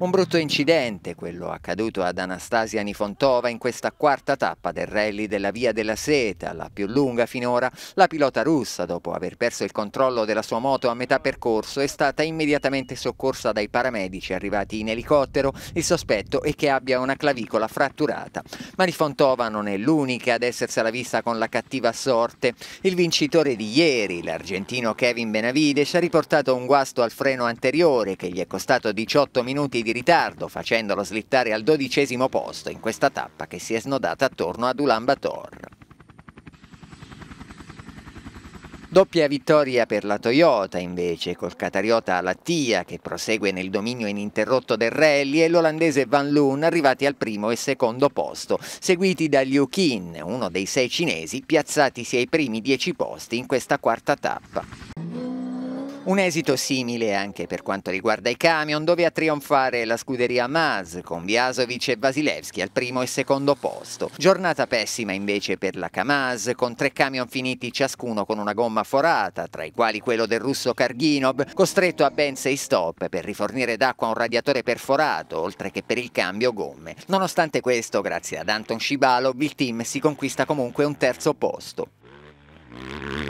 Un brutto incidente quello accaduto ad Anastasia Nifontova in questa quarta tappa del rally della Via della Seta, la più lunga finora. La pilota russa, dopo aver perso il controllo della sua moto a metà percorso, è stata immediatamente soccorsa dai paramedici arrivati in elicottero. Il sospetto è che abbia una clavicola fratturata. Ma Nifontova non è l'unica ad essersela vista con la cattiva sorte. Il vincitore di ieri, l'argentino Kevin Benavides, ha riportato un guasto al freno anteriore che gli è costato 18 minuti di di ritardo, facendolo slittare al dodicesimo posto in questa tappa che si è snodata attorno ad Ulan Bator. Doppia vittoria per la Toyota invece col catariota Lattia che prosegue nel dominio ininterrotto del rally e l'olandese Van Loon arrivati al primo e secondo posto, seguiti da Liu Qin, uno dei sei cinesi piazzatisi ai primi dieci posti in questa quarta tappa. Un esito simile anche per quanto riguarda i camion, dove a trionfare la scuderia Maz con Viasovic e Vasilevski al primo e secondo posto. Giornata pessima invece per la Kamaz, con tre camion finiti ciascuno con una gomma forata, tra i quali quello del russo Karginov, costretto a ben sei stop per rifornire d'acqua un radiatore perforato, oltre che per il cambio gomme. Nonostante questo, grazie ad Anton Scibalov, il team si conquista comunque un terzo posto.